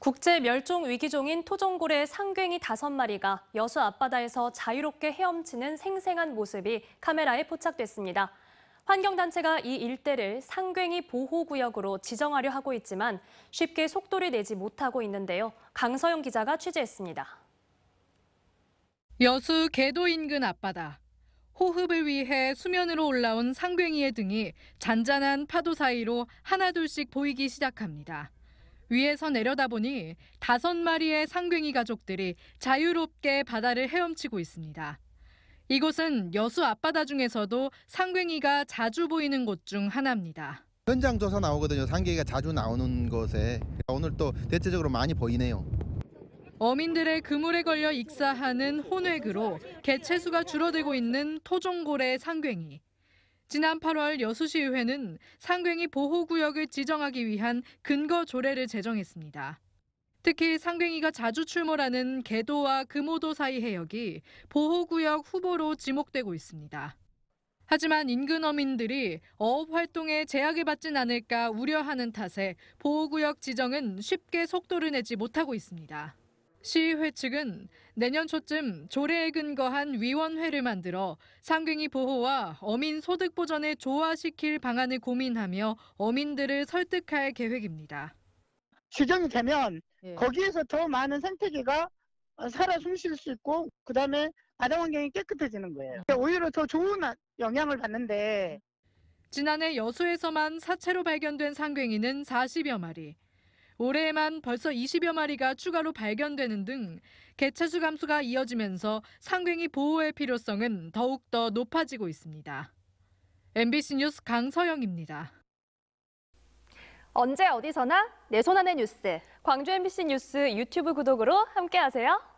국제 멸종 위기종인 토종고래 상괭이 다섯 마리가 여수 앞바다에서 자유롭게 헤엄치는 생생한 모습이 카메라에 포착됐습니다. 환경단체가 이 일대를 상괭이 보호구역으로 지정하려 하고 있지만 쉽게 속도를 내지 못하고 있는데요. 강서영 기자가 취재했습니다. 여수 개도 인근 앞바다. 호흡을 위해 수면으로 올라온 상괭이의 등이 잔잔한 파도 사이로 하나둘씩 보이기 시작합니다. 위에서 내려다보니 다섯 마리의 상괭이 가족들이 자유롭게 바다를 헤엄치고 있습니다. 이곳은 여수 앞바다 중에서도 상괭이가 자주 보이는 곳 중 하나입니다. 현장 조사 나오거든요. 상괭이가 자주 나오는 곳에 그러니까 오늘 또 대체적으로 많이 보이네요. 어민들의 그물에 걸려 익사하는 혼외그로 개체수가 줄어들고 있는 토종고래 상괭이. 지난 8월 여수시의회는 상괭이 보호구역을 지정하기 위한 근거 조례를 제정했습니다. 특히 상괭이가 자주 출몰하는 개도와 금호도 사이 해역이 보호구역 후보로 지목되고 있습니다. 하지만 인근 어민들이 어업 활동에 제약을 받진 않을까 우려하는 탓에 보호구역 지정은 쉽게 속도를 내지 못하고 있습니다. 시의회 측은 내년 초쯤 조례에 근거한 위원회를 만들어 상경이 보호와 어민 소득 보전에 조화시킬 방안을 고민하며 어민들을 설득할 계획입니다. 지정이 되면 예. 거기에서 더 많은 생태계가 살아 숨 쉴 수 있고 그다음에 바다 환경이 깨끗해지는 거예요. 음. 오히려 더 좋은 영향을 받는데 음. 지난해 여수에서만 사체로 발견된 상괭이는 40여 마리, 올해에만 벌써 20여 마리가 추가로 발견되는 등 개체수 감소가 이어지면서 상괭이 보호의 필요성은 더욱더 높아지고 있습니다. MBC 뉴스 강서영입니다. 언제 어디서나 내 손안의 뉴스. 광주 MBC 뉴스 유튜브 구독으로 함께하세요.